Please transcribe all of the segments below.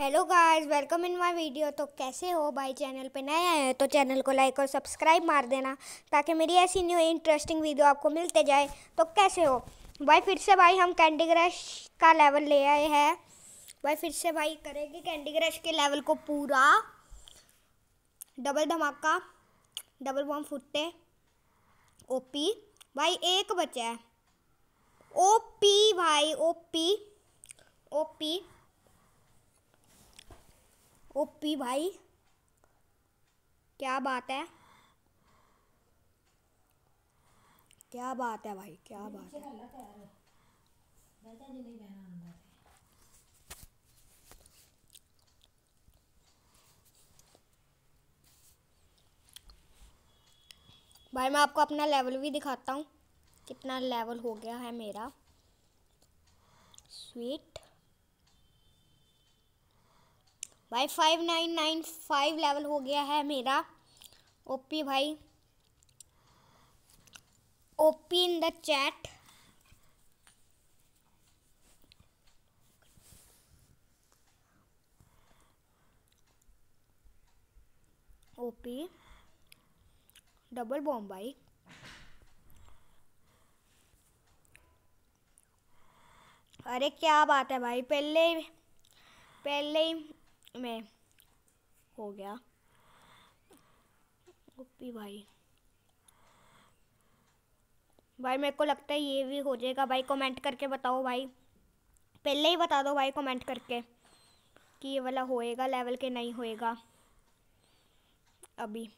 Hello guys welcome in my video तो कैसे हो भाई चैनल पे नए आए हो तो चैनल को लाइक और सब्सक्राइब मार देना ताकि मेरी ऐसी न्यू इंटरेस्टिंग वीडियो आपको मिलते जाए तो कैसे हो भाई फिर से भाई हम कैंडी क्रश का लेवल ले आए हैं भाई फिर से भाई करेंगे कैंडी क्रश के लेवल को पूरा डबल धमाका डबल बॉम्ब ओ पी भाई एक बचा है पी भाई ओ ओ पी ओपी भाई क्या बात है क्या बात है भाई क्या बात है भाई मैं आपको अपना लेवल भी दिखाता हूँ कितना लेवल हो गया है मेरा स्वीट भाई five nine nine five level हो गया है मेरा ओपी भाई OP in the chat OP double bomb भाई अरे क्या बात है भाई पहले पहले ही में हो गया गुप्पी भाई भाई मेरे को लगता है ये भी हो जाएगा भाई कमेंट करके बताओ भाई पहले ही बता दो भाई कमेंट करके कि ये वाला होएगा लेवल के नहीं होएगा अभी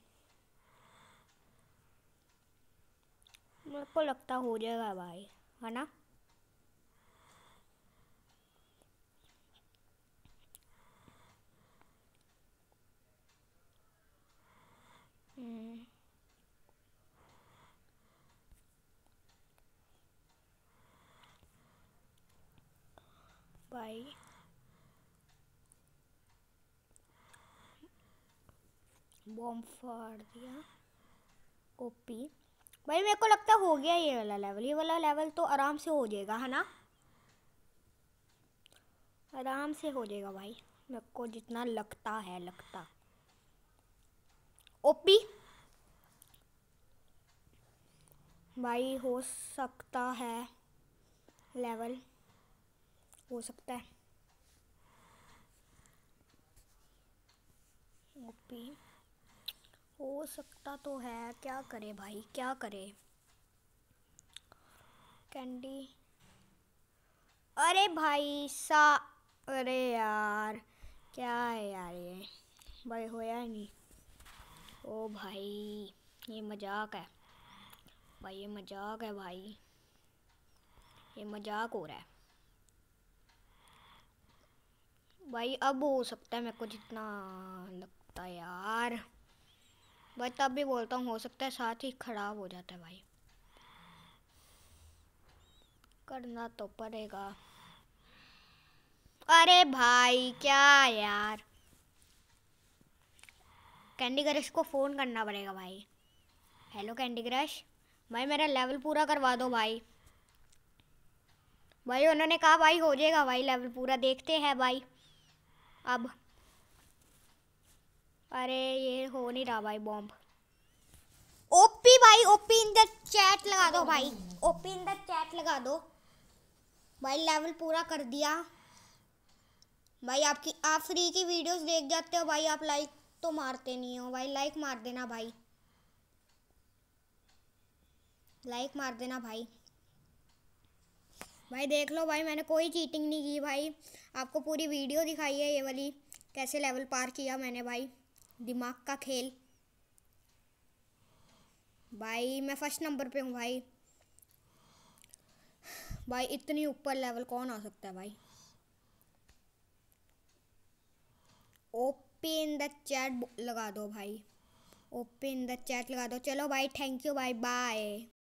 मेरे को लगता हो जाएगा भाई है ना gray. बॉम्ब फाड़ दिया ओपी भाई मेरे को लगता हो गया ये वाला लेवल ये वाला लेवल तो आराम से हो जाएगा है ना आराम से हो जाएगा भाई मेरे को जितना लगता है लगता ओपी भाई हो सकता है लेवल हो सकता है ओपी हो सकता तो है क्या करे भाई क्या करे कैंडी अरे भाई सा अरे यार क्या है यार ये भाई होया ही नहीं ओ भाई ये मजाक है भाई ये मजाक है भाई ये मजाक हो रहा है भाई अब हो सकता है मेरे को जितना लगता है यार भाई तब भी बोलता हूँ हो सकता है साथ ही ख़राब हो जाता है भाई करना तो पड़ेगा अरे भाई क्या यार कैंडी क्रश को फ़ोन करना पड़ेगा भाई हेलो कैंडी क्रश भाई मेरा लेवल पूरा करवा दो भाई भाई उन्होंने कहा भाई हो जाएगा भाई लेवल पूरा देखते हैं भाई अब अरे ये हो नहीं रहा भाई बॉम्ब ओपी भाई ओपी इन द चैट लगा दो भाई ओपी इन द चैट लगा दो भाई लेवल पूरा कर दिया भाई आपकी आप फ्री की वीडियोस देख जाते हो भाई आप लाइक तो मारते नहीं हो भाई लाइक मार देना भाई लाइक मार देना भाई भाई देख लो भाई मैंने कोई चीटिंग नहीं की भाई आपको पूरी वीडियो दिखाई है ये वाली कैसे लेवल पार किया मैंने भाई दिमाग का खेल भाई मैं फर्स्ट नंबर पे हूँ भाई भाई इतनी ऊपर लेवल कौन आ सकता है भाई ओपे इन द चैट लगा दो भाई ओपे इन द चैट लगा दो चलो भाई थैंक यू भाई बाय